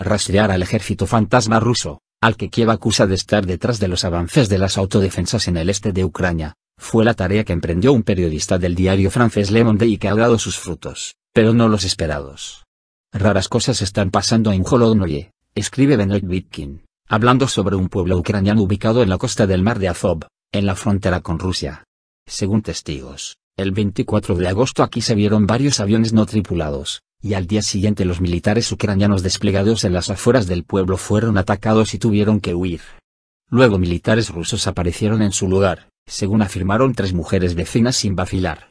rastrear al ejército fantasma ruso, al que Kiev acusa de estar detrás de los avances de las autodefensas en el este de Ucrania, fue la tarea que emprendió un periodista del diario francés Le Monde y que ha dado sus frutos, pero no los esperados. Raras cosas están pasando en Holodnoye, escribe Benoit Bitkin, hablando sobre un pueblo ucraniano ubicado en la costa del mar de Azov, en la frontera con Rusia. Según testigos, el 24 de agosto aquí se vieron varios aviones no tripulados, y al día siguiente los militares ucranianos desplegados en las afueras del pueblo fueron atacados y tuvieron que huir. Luego militares rusos aparecieron en su lugar, según afirmaron tres mujeres vecinas sin vacilar.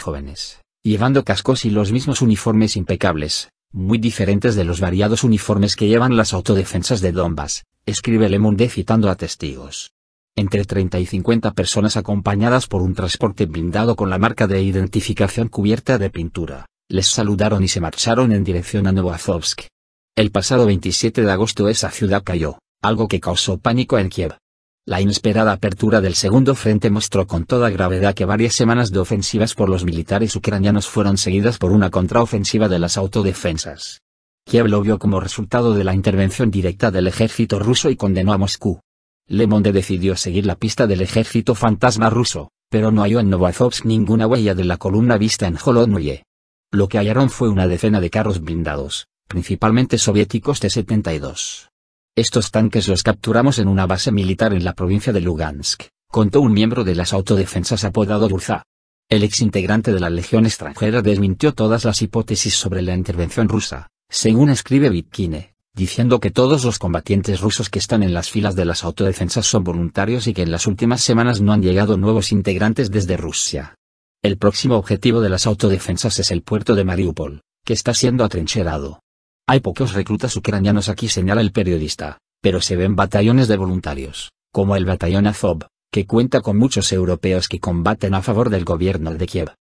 Jóvenes, llevando cascos y los mismos uniformes impecables, muy diferentes de los variados uniformes que llevan las autodefensas de Donbass, escribe Le citando a testigos. Entre 30 y 50 personas acompañadas por un transporte blindado con la marca de identificación cubierta de pintura, les saludaron y se marcharon en dirección a Novozovsk. El pasado 27 de agosto esa ciudad cayó, algo que causó pánico en Kiev. La inesperada apertura del segundo frente mostró con toda gravedad que varias semanas de ofensivas por los militares ucranianos fueron seguidas por una contraofensiva de las autodefensas. Kiev lo vio como resultado de la intervención directa del ejército ruso y condenó a Moscú. Le decidió seguir la pista del ejército fantasma ruso, pero no halló en Novozovsk ninguna huella de la columna vista en Holonye. Lo que hallaron fue una decena de carros blindados, principalmente soviéticos T-72. Estos tanques los capturamos en una base militar en la provincia de Lugansk, contó un miembro de las autodefensas apodado Urza. El exintegrante de la Legión extranjera desmintió todas las hipótesis sobre la intervención rusa, según escribe Bitkine, diciendo que todos los combatientes rusos que están en las filas de las autodefensas son voluntarios y que en las últimas semanas no han llegado nuevos integrantes desde Rusia. El próximo objetivo de las autodefensas es el puerto de Mariupol, que está siendo atrincherado. Hay pocos reclutas ucranianos aquí señala el periodista, pero se ven batallones de voluntarios, como el batallón Azov, que cuenta con muchos europeos que combaten a favor del gobierno de Kiev.